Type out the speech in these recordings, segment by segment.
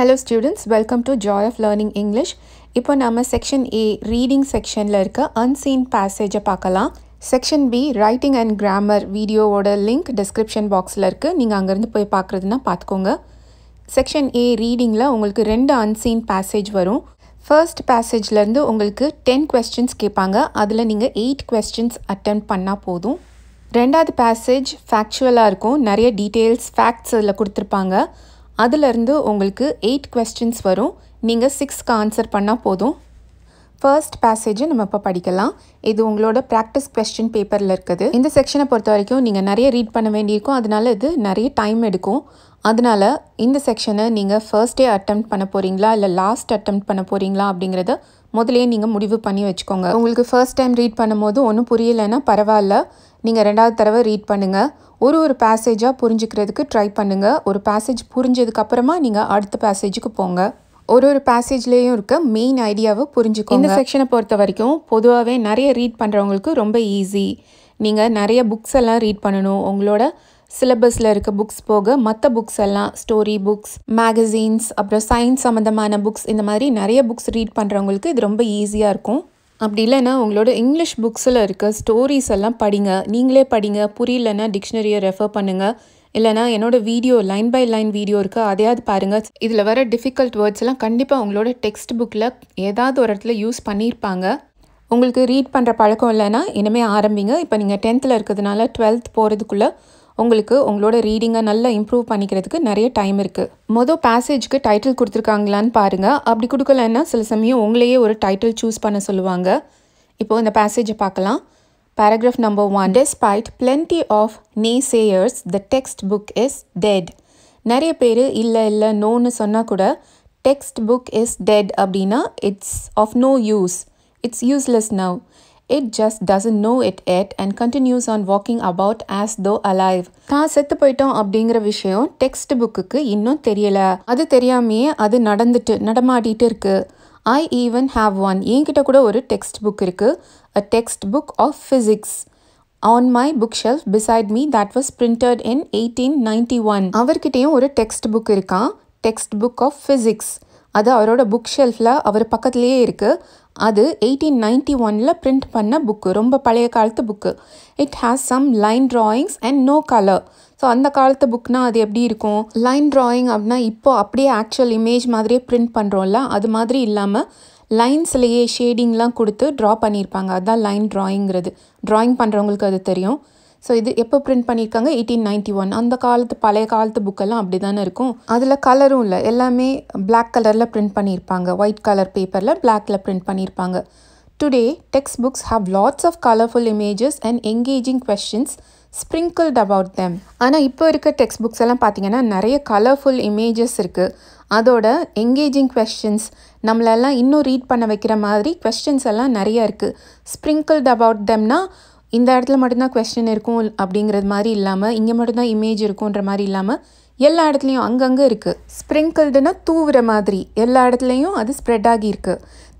Hello students, welcome to joy of Learning English இப்போ நம்ம section A reading செக்ஷனில் இருக்க அன்சீன் பேசேஜை பார்க்கலாம் section B writing and grammar வீடியோவோட லிங்க் description பாக்ஸில் இருக்குது நீங்கள் அங்கேருந்து போய் பார்க்குறதுனா பார்த்துக்கோங்க செக்ஷன் ஏ ரீடிங்கில் உங்களுக்கு ரெண்டு அன்சீன் பேசேஜ் வரும் ஃபர்ஸ்ட் பேசேஜ்லேருந்து உங்களுக்கு டென் கொஸ்டின்ஸ் கேட்பாங்க அதில் நீங்கள் எயிட் கொஸ்டின்ஸ் attempt பண்ணால் போதும் ரெண்டாவது பேசேஜ் ஃபேக்சுவலாக இருக்கும் நிறைய டீட்டெயில்ஸ் ஃபேக்ட்ஸ் அதில் கொடுத்துருப்பாங்க அதிலிருந்து உங்களுக்கு எயிட் கொஸ்டின்ஸ் வரும் நீங்கள் சிக்ஸ்க்கு ஆன்சர் பண்ணால் போதும் ஃபர்ஸ்ட் பேசேஜை நம்ம இப்போ படிக்கலாம் இது உங்களோட ப்ராக்டிஸ் கொஸ்டின் பேப்பரில் இருக்குது இந்த செக்ஷனை பொறுத்த வரைக்கும் நீங்கள் நிறைய ரீட் பண்ண வேண்டியிருக்கும் அதனால இது நிறைய டைம் எடுக்கும் அதனால் இந்த செக்ஷனை நீங்கள் ஃபர்ஸ்ட் டே அட்டம் பண்ண போகிறீங்களா இல்லை லாஸ்ட் அட்டம் பண்ண போகிறீங்களா அப்படிங்கிறத முதலே நீங்கள் முடிவு பண்ணி வச்சுக்கோங்க உங்களுக்கு ஃபர்ஸ்ட் டைம் ரீட் பண்ணும்போது ஒன்றும் புரியலைன்னா பரவாயில்ல நீங்கள் ரெண்டாவது தடவை ரீட் பண்ணுங்கள் ஒரு ஒரு பேசேஜாக புரிஞ்சுக்கிறதுக்கு ட்ரை பண்ணுங்கள் ஒரு பேசேஜ் புரிஞ்சதுக்கப்புறமா நீங்கள் அடுத்த பேசேஜுக்கு போங்க ஒரு ஒரு பேசேஜ்லேயும் இருக்க மெயின் ஐடியாவை புரிஞ்சுக்கோங்க இந்த செக்ஷனை பொறுத்த வரைக்கும் பொதுவாகவே நிறைய ரீட் பண்ணுறவங்களுக்கு ரொம்ப ஈஸி நீங்கள் நிறைய புக்ஸ் எல்லாம் ரீட் பண்ணணும் உங்களோட சிலபஸில் இருக்க புக்ஸ் போக மற்ற புக்ஸ் எல்லாம் ஸ்டோரி புக்ஸ் மேகசீன்ஸ் அப்புறம் சயின்ஸ் சம்மந்தமான புக்ஸ் இந்த மாதிரி நிறைய புக்ஸ் ரீட் பண்ணுறவங்களுக்கு இது ரொம்ப ஈஸியாக இருக்கும் அப்படி இல்லைன்னா உங்களோட இங்கிலீஷ் புக்ஸில் இருக்க ஸ்டோரிஸ் எல்லாம் படிங்க நீங்களே படிங்க புரியலன்னா டிக்ஷனரியை ரெஃபர் பண்ணுங்கள் இல்லைனா என்னோடய video line by line video இருக்குது அதையாவது பாருங்கள் இதில் வர டிஃபிகல்ட் வேர்ட்ஸ் எல்லாம் கண்டிப்பாக உங்களோட டெக்ஸ்ட் புக்கில் ஏதாவது ஒரு இடத்துல யூஸ் பண்ணியிருப்பாங்க உங்களுக்கு ரீட் பண்ணுற பழக்கம் இல்லைன்னா இனிமேல் ஆரம்பிங்க இப்போ நீங்கள் டென்த்தில் இருக்கிறதுனால டுவெல்த் போகிறதுக்குள்ளே உங்களுக்கு உங்களோட ரீடிங்கை நல்லா இம்ப்ரூவ் பண்ணிக்கிறதுக்கு நிறைய டைம் இருக்குது மொதல் பேசேஜ்க்கு டைட்டில் கொடுத்துருக்காங்களான்னு பாருங்கள் அப்படி கொடுக்கலன்னா சில சமயம் உங்களையே ஒரு டைட்டில் சூஸ் பண்ண சொல்லுவாங்க இப்போது இந்த பேசேஜை பார்க்கலாம் paragraph number one despite plenty of naysayers the text book is dead நிறைய பேர் இல்லை இல்லை நோன்னு சொன்னால் கூட டெக்ஸ்ட் புக் இஸ் டெட் அப்படின்னா it's of no use it's useless now It just doesn't know it yet and continues on walking about as though alive. தான் செத்து போயிட்டோம் அப்படிங்கிற விஷயம் டெக்ஸ்ட் புக்குக்கு இன்னும் தெரியல அது தெரியாமையே அது நடந்துட்டு நடமாடிட்டு இருக்கு ஐ ஈவன் ஹாவ் ஒன் என்கிட்ட கூட ஒரு டெக்ஸ்ட் புக் இருக்கு a textbook of physics on my bookshelf beside me that was printed in eighteen ninety one அவர்கிட்டையும் ஒரு டெக்ஸ்ட் புக் இருக்கான் டெக்ஸ்ட் புக் ஆஃப் ஃபிசிக்ஸ் அது அவரோட புக் ஷெல்ஃபில் அவர் பக்கத்துலேயே இருக்குது அது எயிட்டீன் நைன்டி ஒனில் பிரிண்ட் பண்ண புக்கு ரொம்ப பழைய காலத்து book it has some line drawings and no colour so அந்த காலத்து புக்னால் அது எப்படி இருக்கும் லைன் ட்ராயிங் அப்படின்னா இப்போ அப்படியே ஆக்சுவல் இமேஜ் மாதிரியே பிரிண்ட் பண்ணுறோம்ல அது மாதிரி இல்லாமல் லைன்ஸ்லேயே ஷேடிங்லாம் கொடுத்து ட்ரா பண்ணியிருப்பாங்க அதுதான் லைன் ட்ராயிங்கிறது ட்ராயிங் பண்ணுறவங்களுக்கு அது தெரியும் ஸோ இது எப்போ பிரிண்ட் பண்ணியிருக்காங்க எயிட்டீன் நைன்டி ஒன் அந்த காலத்து பழைய காலத்து புக்கெல்லாம் அப்படி தானே இருக்கும் அதில் கலரும் இல்லை எல்லாமே பிளாக் கலரில் பிரிண்ட் பண்ணியிருப்பாங்க ஒயிட் கலர் பேப்பரில் பிளாக்கில் பிரிண்ட் பண்ணியிருப்பாங்க today text books have lots of colourful images and engaging questions sprinkled about them ஆனால் இப்போ இருக்க டெக்ஸ்ட் புக்ஸ் எல்லாம் பார்த்தீங்கன்னா நிறைய கலர்ஃபுல் இமேஜஸ் இருக்குது அதோட என்கேஜிங் கொஷின்ஸ் நம்மளெல்லாம் இன்னும் ரீட் பண்ண வைக்கிற மாதிரி கொஷின்ஸ் எல்லாம் நிறையா இருக்குது ஸ்ப்ரிங்கிள்ட் அபவுட் தெம்னா இந்த இடத்துல மட்டும்தான் கொஸ்டின் இருக்கும் அப்படிங்கிறது மாதிரி இல்லாமல் இங்கே மட்டும்தான் இமேஜ் இருக்கும்ன்ற மாதிரி இல்லாமல் எல்லா இடத்துலையும் அங்கங்கே இருக்குது ஸ்ப்ரிங்கிள்டுனா தூவுற மாதிரி எல்லா இடத்துலையும் அது ஸ்ப்ரெட் ஆகியிருக்கு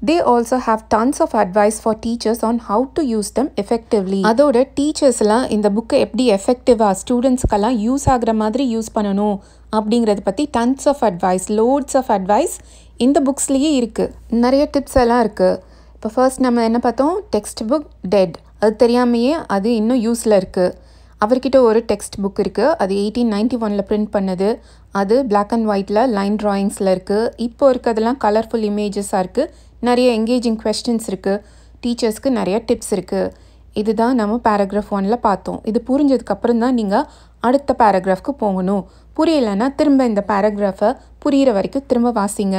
they also have tons of advice for teachers on how to use them effectively அதோட டீச்சர்ஸ்லாம் இந்த புக்கை எப்படி எஃபெக்டிவாக ஸ்டூடெண்ட்ஸ்க்கெல்லாம் யூஸ் ஆகிற மாதிரி யூஸ் பண்ணணும் அப்படிங்கிறத பற்றி tons of advice lots of advice இந்த புக்ஸ்லேயே இருக்குது நிறைய டிப்ஸ் எல்லாம் இருக்குது இப்போ ஃபர்ஸ்ட் நம்ம என்ன பார்த்தோம் டெக்ஸ்ட் புக் டெட் அது தெரியாமையே அது இன்னும் யூஸில் இருக்குது அவர்கிட்ட ஒரு டெக்ஸ்ட் புக் இருக்குது அது எயிட்டீன் நைன்டி ஒனில் பிரிண்ட் பண்ணது அது பிளாக் அண்ட் ஒயிட்டில் லைன் ட்ராயிங்ஸில் இருக்குது இப்போ இருக்கிறதெல்லாம் கலர்ஃபுல் இமேஜஸாக இருக்குது நிறைய எங்கேஜிங் கொஸ்டின்ஸ் இருக்குது டீச்சர்ஸ்க்கு நிறைய டிப்ஸ் இருக்குது இதுதான் நம்ம பேராகிராஃப் ஒனில் பார்த்தோம் இது புரிஞ்சதுக்கப்புறம் தான் நீங்கள் அடுத்த பேராகிராஃப்க்கு போகணும் புரியலைன்னா திரும்ப இந்த பேராகிராஃபை புரிகிற வரைக்கும் திரும்ப வாசிங்க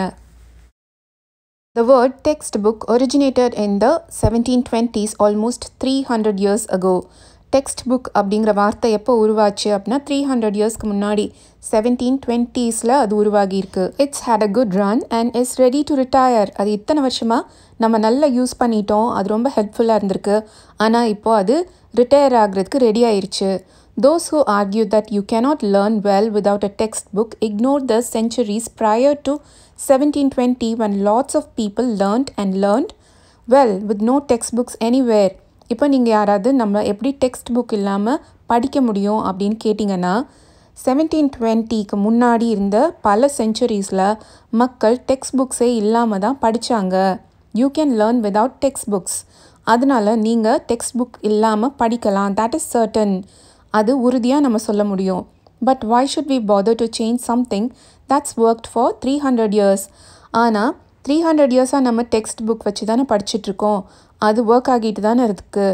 The word textbook originated in the 1720s, almost three hundred years ago text book அப்படிங்கிற வார்த்தை எப்போ உருவாச்சு அப்படின்னா த்ரீ ஹண்ட்ரட் இயர்ஸ்க்கு முன்னாடி செவன்டீன் டுவெண்ட்டீஸில் அது உருவாகியிருக்கு it's had a good run and it's ready to retire அது இத்தனை வருஷமாக நம்ம நல்லா யூஸ் பண்ணிட்டோம் அது ரொம்ப ஹெல்ப்ஃபுல்லாக இருந்திருக்கு ஆனால் இப்போது அது ரிட்டையர் ஆகிறதுக்கு ரெடி ஆயிடுச்சு Those who argue that you cannot learn well without a textbook ignore the centuries prior to 1720 when lots of people learnt and learned well with no textbooks anywhere. இப்போ நீங்கள் யாராவது நம்ம எப்படி டெக்ஸ்ட் புக் இல்லாமல் படிக்க முடியும் அப்படின்னு கேட்டிங்கன்னா செவன்டீன் டுவெண்ட்டிக்கு முன்னாடி இருந்த பல செஞ்சுரிஸில் மக்கள் டெக்ஸ்ட் புக்ஸே இல்லாமல் தான் படித்தாங்க you can learn without text books அதனால் நீங்கள் டெக்ஸ்ட் புக் இல்லாமல் படிக்கலாம் தேட் இஸ் சர்டன் அது உறுதியாக நம்ம சொல்ல முடியும் but why should we bother to change something that's work for three hundred years ஆனால் த்ரீ ஹண்ட்ரட் இயர்ஸாக நம்ம டெக்ஸ்ட் புக் வச்சு தானே படிச்சுட்ருக்கோம் அது ஒர்க் ஆகிட்டு தானே இருக்குது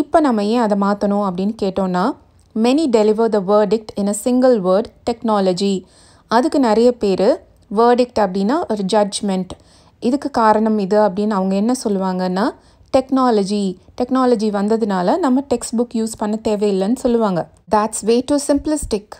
இப்போ நம்ம ஏன் அதை மாற்றணும் அப்படின்னு கேட்டோன்னா many deliver the verdict in a single word technology அதுக்கு நிறைய பேர் வேர்டிக்ட் அப்படின்னா ஒரு ஜட்ஜ்மெண்ட் இதுக்கு காரணம் இது அப்படின்னு அவங்க என்ன சொல்லுவாங்கன்னா டெக்னாலஜி டெக்னாலஜி வந்ததுனால நம்ம டெக்ஸ்ட் புக் யூஸ் பண்ண தேவையில்லைன்னு சொல்லுவாங்க தாட்ஸ் வே டு சிம்பிளிஸ்டிக்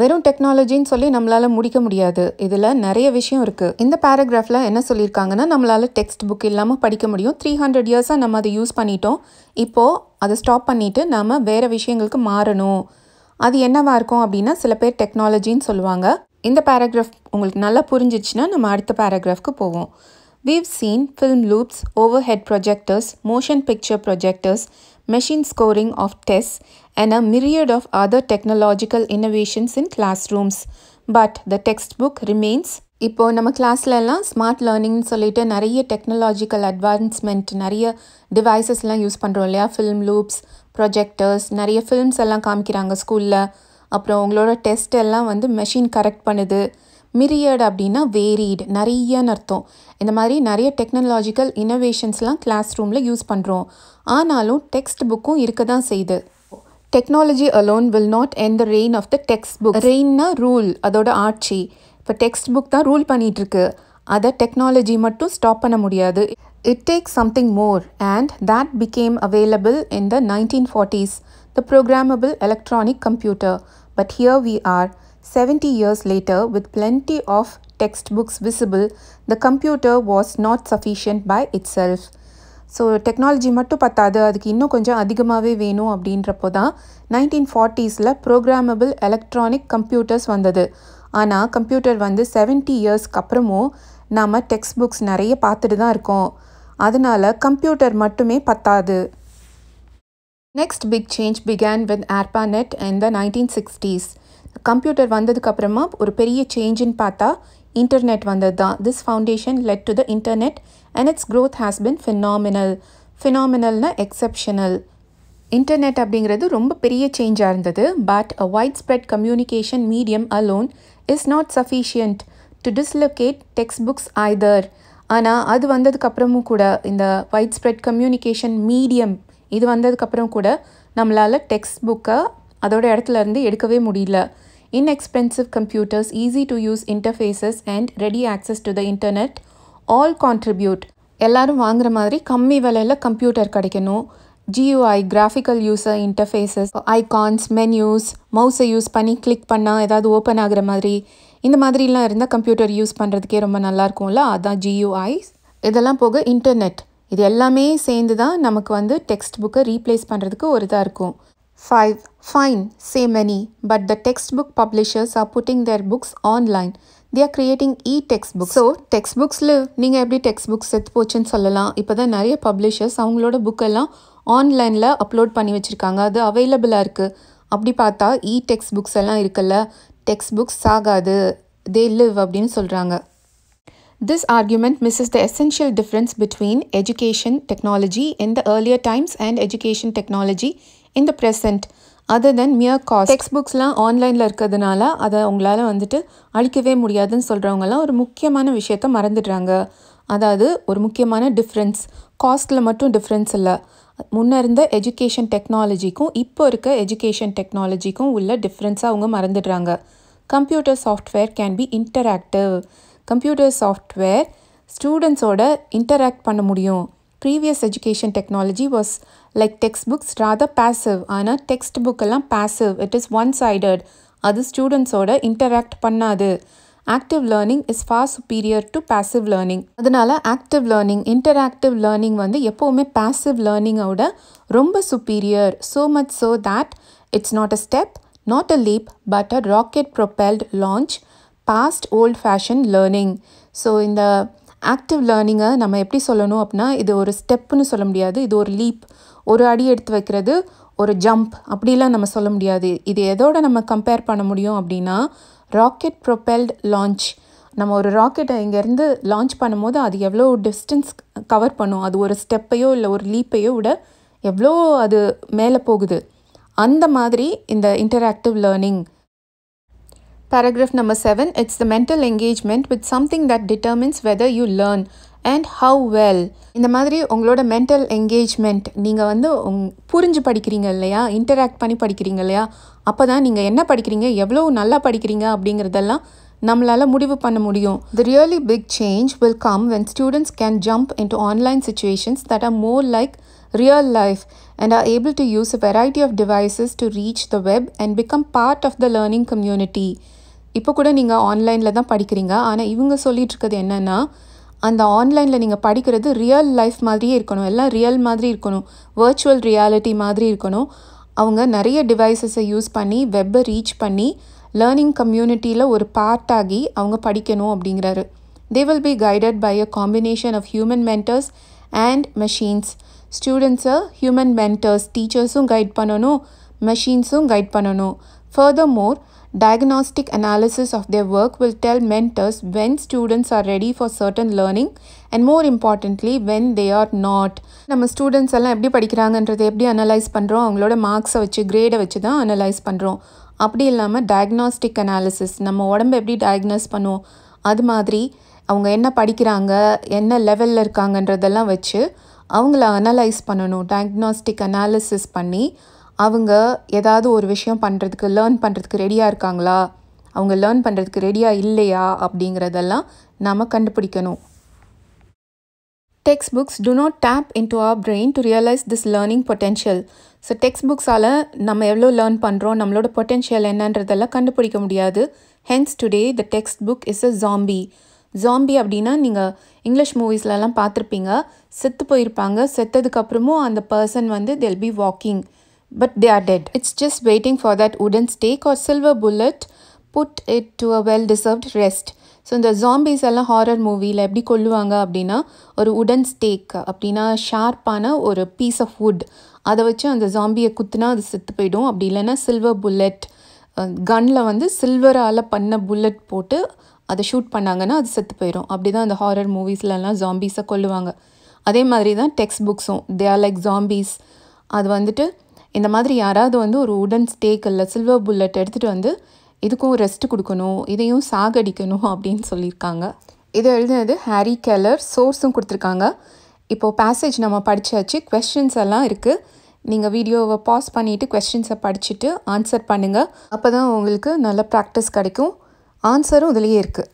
வெறும் டெக்னாலஜின்னு சொல்லி நம்மளால் முடிக்க முடியாது இதில் நிறைய விஷயம் இருக்குது இந்த பேராகிராஃபில் என்ன சொல்லியிருக்காங்கன்னா நம்மளால் டெக்ஸ்ட் புக் இல்லாமல் படிக்க முடியும் த்ரீ ஹண்ட்ரட் இயர்ஸாக நம்ம அதை யூஸ் பண்ணிட்டோம் இப்போது அதை ஸ்டாப் பண்ணிவிட்டு நாம் வேறு விஷயங்களுக்கு மாறணும் அது என்னவாக இருக்கும் அப்படின்னா சில பேர் டெக்னாலஜின்னு சொல்லுவாங்க இந்த பேராகிராஃப் உங்களுக்கு நல்லா புரிஞ்சிச்சுன்னா நம்ம அடுத்த பேராகிராஃப்க்கு போவோம் We've seen film loops, overhead projectors, motion picture projectors, machine scoring of tests, and a myriad of other technological innovations in classrooms. But the textbook remains இப்போது நம்ம கிளாஸ்ல எல்லாம் ஸ்மார்ட் லேர்னிங்னு சொல்லிட்டு நிறைய டெக்னாலஜிக்கல் அட்வான்ஸ்மெண்ட் நிறைய டிவைசஸ்லாம் யூஸ் பண்ணுறோம் இல்லையா ஃபில்ம் லூப்ஸ் ப்ரொஜெக்டர்ஸ் நிறைய ஃபில்ம்ஸ் எல்லாம் காமிக்கிறாங்க ஸ்கூலில் அப்புறம் உங்களோட டெஸ்ட் எல்லாம் வந்து மெஷின் கரெக்ட் பண்ணுது மிரியட் அப்படின்னா வேரிட் நிறையன்னு அர்த்தம் இந்த மாதிரி நிறைய டெக்னாலஜிக்கல் இனோவேஷன்ஸ்லாம் கிளாஸ் ரூமில் யூஸ் பண்ணுறோம் ஆனாலும் டெக்ஸ்ட் புக்கும் இருக்க தான் செய்யுது technology alone will not end the reign of the text book ரெயின்னா ரூல் அதோட ஆட்சி இப்போ டெக்ஸ்ட் புக் தான் ரூல் பண்ணிகிட்ருக்கு அதை டெக்னாலஜி மட்டும் ஸ்டாப் பண்ண முடியாது it takes something more and that became available in the nineteen forties the programmable electronic computer but here we are 70 years later, with plenty of textbooks visible, the computer was not sufficient by itself. So technology மட்டும் பத்தாது அதுக்கு இன்னும் கொஞ்சம் அதிகமாகவே வேணும் அப்படின்றப்போ தான் nineteen ஃபார்ட்டீஸில் ப்ரோக்ராமபிள் எலக்ட்ரானிக் கம்ப்யூட்டர்ஸ் வந்தது ஆனால் கம்ப்யூட்டர் வந்து செவன்ட்டி இயர்ஸ்க்கு அப்புறமும் நாம் டெக்ஸ்ட் புக்ஸ் நிறைய பார்த்துட்டு தான் இருக்கோம் அதனால் கம்ப்யூட்டர் மட்டுமே பத்தாது next big change began with ARPANET in the nineteen sixties computer வந்ததுக்கப்புறமா ஒரு பெரிய சேஞ்சுன்னு பார்த்தா இன்டர்நெட் வந்தது தான் this foundation led to the internet and its growth has been phenomenal ஃபினாமினல்னா எக்ஸப்ஷனல் இன்டர்நெட் அப்படிங்கிறது ரொம்ப பெரிய சேஞ்சாக இருந்தது but a widespread communication medium alone is not sufficient to dislocate text books either ஆனால் அது வந்ததுக்கப்புறமும் கூட இந்த வைட் ஸ்ப்ரெட் கம்யூனிகேஷன் மீடியம் இது வந்ததுக்கப்புறம் கூட நம்மளால் டெக்ஸ்ட் புக்கை அதோட இடத்துல இருந்து எடுக்கவே முடியல inexpensive computers easy to use interfaces and ready access to the internet all contribute எல்லாரும் வாங்குற மாதிரி கம்மி விலையில் கம்ப்யூட்டர் கிடைக்கணும் GUI graphical user interfaces icons menus மவுஸை யூஸ் பண்ணி கிளிக் பண்ணால் ஏதாவது ஓப்பன் ஆகிற மாதிரி இந்த மாதிரிலாம் இருந்தால் கம்ப்யூட்டர் யூஸ் பண்ணுறதுக்கே ரொம்ப நல்லாயிருக்கும்ல அதுதான் ஜியூஐ இதெல்லாம் போக இன்டர்நெட் இது எல்லாமே சேர்ந்து தான் நமக்கு வந்து டெக்ஸ்ட் புக்கை ரீப்ளேஸ் பண்ணுறதுக்கு ஒரு இதாக இருக்கும் 5. Fine, say many, but the textbook publishers are putting their books online. They are creating e-textbooks. So textbooks live. புக்ஸில் நீங்கள் எப்படி டெக்ஸ்ட் புக் செத்து போச்சுன்னு சொல்லலாம் இப்போ தான் நிறைய பப்ளிஷர்ஸ் அவங்களோட புக்கெல்லாம் ஆன்லைனில் அப்லோட் பண்ணி வச்சுருக்காங்க அது அவைலபிளாக இருக்குது அப்படி பார்த்தா இ டெக்ஸ்ட் புக்ஸ் எல்லாம் இருக்குல்ல டெக்ஸ்ட் புக்ஸ் ஆகாது they live This argument misses the essential difference between education technology in the earlier times and education technology in the present other than mere cost text புக்ஸ்லாம் ஆன்லைனில் இருக்கிறதுனால அதை உங்களால் வந்துட்டு அழிக்கவே முடியாதுன்னு சொல்கிறவங்கலாம் ஒரு முக்கியமான விஷயத்த மறந்துடுறாங்க அதாவது ஒரு முக்கியமான டிஃப்ரென்ஸ் காஸ்ட்டில் மட்டும் டிஃப்ரென்ஸ் இல்லை முன்னே இருந்த எஜுகேஷன் டெக்னாலஜிக்கும் இப்போ இருக்க எஜுகேஷன் டெக்னாலஜிக்கும் உள்ள டிஃப்ரென்ஸாக அவங்க மறந்துடுறாங்க computer software can be interactive computer software ஸ்டூடெண்ட்ஸோட இன்டராக்ட் பண்ண முடியும் previous education technology was like textbooks rather passive ஆனா textbook எல்லாம் passive it is one-sided Other students ஓட interact பண்ணாது active learning is far superior to passive learning அதனால active learning interactive learning வந்து எப்போவுமே passive learning ஓட ரொம்ப superior so much so that it's not a step not a leap but a rocket propelled launch past old fashioned learning so in the active லேர்னிங்கை நம்ம எப்படி சொல்லணும் அப்படின்னா இது ஒரு ஸ்டெப்புன்னு சொல்ல முடியாது இது ஒரு லீப் ஒரு அடி எடுத்து வைக்கிறது ஒரு ஜம்ப் அப்படிலாம் நம்ம சொல்ல முடியாது இது எதோட நம்ம கம்பேர் பண்ண முடியும் அப்படின்னா ராக்கெட் ப்ரொபெல்ட் லான்ச் நம்ம ஒரு ராக்கெட்டை இங்கேருந்து லான்ச் பண்ணும்போது அது எவ்வளோ டிஸ்டன்ஸ் கவர் பண்ணும் அது ஒரு ஸ்டெப்பையோ இல்லை ஒரு லீப்பையோ விட எவ்வளோ அது மேலே போகுது அந்த மாதிரி இந்த interactive learning Paragraph number seven, it's the mental engagement with something that determines whether you learn and how well. In the madri, ungloda mental engagement, ninga vandu purinju padikringa illaya, interact pani padikringa illaya, appa dhaan ninga enna padikringa, evlo nalla padikringa abdingiradala, nammalala mudivu panna mudiyum. The really big change will come when students can jump into online situations that are more like real life and are able to use a variety of devices to reach the web and become part of the learning community. இப்போ கூட நீங்கள் ஆன்லைனில் தான் படிக்கிறீங்க ஆனால் இவங்க சொல்லிகிட்டு இருக்கிறது என்னென்னா அந்த ஆன்லைனில் நீங்கள் படிக்கிறது ரியல் லைஃப் மாதிரியே இருக்கணும் எல்லாம் ரியல் மாதிரி இருக்கணும் வர்ச்சுவல் ரியாலிட்டி மாதிரி இருக்கணும் அவங்க நிறைய டிவைஸஸை யூஸ் பண்ணி வெப்பை ரீச் பண்ணி லேர்னிங் கம்யூனிட்டியில் ஒரு பார்ட் ஆகி அவங்க படிக்கணும் அப்படிங்கிறாரு they will be guided by a combination of human mentors and machines ஸ்டூடெண்ட்ஸை ஹியூமன் மென்டர்ஸ் டீச்சர்ஸும் கைட் பண்ணணும் மெஷின்ஸும் கைட் பண்ணணும் furthermore diagnostic analysis of their work will tell mentors when students are ready for certain learning and more importantly when they are not நம்ம students எல்லாம் எப்படி படிக்கிறாங்கன்றதை எப்படி analyse பண்ணுறோம் அவங்களோட மார்க்ஸை வச்சு கிரேடை வச்சு தான் அனலைஸ் பண்ணுறோம் அப்படி இல்லாமல் டயக்னாஸ்டிக் அனாலிசிஸ் நம்ம உடம்பை எப்படி டயக்னோஸ் பண்ணுவோம் அது மாதிரி அவங்க என்ன படிக்கிறாங்க என்ன லெவலில் இருக்காங்கன்றதெல்லாம் வச்சு அவங்கள அனலைஸ் பண்ணணும் டயக்னாஸ்டிக் அனாலிசிஸ் பண்ணி அவங்க ஏதாவது ஒரு விஷயம் பண்ணுறதுக்கு லேர்ன் பண்ணுறதுக்கு ரெடியாக இருக்காங்களா அவங்க லேர்ன் பண்ணுறதுக்கு ரெடியாக இல்லையா அப்படிங்கிறதெல்லாம் நாம் கண்டுபிடிக்கணும் text books do not tap into our brain to realise this learning potential so text புக்ஸால் நம்ம எவ்வளோ லேர்ன் பண்ணுறோம் நம்மளோட பொட்டென்ஷியல் என்னன்றதெல்லாம் கண்டுபிடிக்க முடியாது hence today the text book is a zombie zombie அப்படின்னா நீங்கள் இங்கிலீஷ் மூவிஸ்லலாம் பார்த்துருப்பீங்க செத்து போயிருப்பாங்க செத்ததுக்கப்புறமும் அந்த பர்சன் வந்து they'll be walking but they are dead. It's just waiting for that wooden stake or silver bullet, put it to a well-deserved rest. So இந்த zombies எல்லாம் horror மூவியில் எப்படி கொள்ளுவாங்க அப்படின்னா ஒரு உடன் ஸ்டேக் அப்படின்னா ஷார்ப்பான ஒரு பீஸ் ஆஃப் வுட் அதை வச்சு அந்த ஜாம்பியை குத்துனா அது செத்து போயிடும் அப்படி இல்லைன்னா சில்வர் புல்லட் கன்னில் வந்து சில்வரால் பண்ண புல்லட் போட்டு அதை ஷூட் பண்ணாங்கன்னா அது செத்து போயிடும் அப்படி தான் அந்த ஹாரர் மூவிஸ்லலாம் ஜாம்பீஸை கொல்லுவாங்க அதே மாதிரி தான் டெக்ஸ்ட் புக்ஸும் தே ஆர் லைக் ஜாம்பீஸ் அது வந்துட்டு இந்த மாதிரி யாராவது வந்து ஒரு உடன் ஸ்டேக் இல்லை சில்வர் புல்லட் எடுத்துகிட்டு வந்து இதுக்கும் ரெஸ்ட் கொடுக்கணும் இதையும் சாகடிக்கணும் அப்படின்னு சொல்லியிருக்காங்க இதை எழுதினது ஹாரி கேலர் சோர்ஸும் கொடுத்துருக்காங்க இப்போது பேசேஜ் நம்ம படித்தாச்சு கொஷின்ஸ் எல்லாம் இருக்குது நீங்கள் வீடியோவை பாஸ் பண்ணிவிட்டு கொஸ்டின்ஸை படிச்சுட்டு ஆன்சர் பண்ணுங்கள் அப்போ தான் உங்களுக்கு நல்ல ப்ராக்டிஸ் கிடைக்கும் ஆன்சரும் இதுலேயே இருக்குது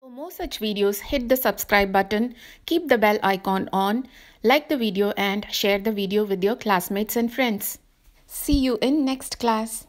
For more such videos, hit the subscribe button, keep the bell icon on, like the video and share the video with your classmates and friends. See you in next class.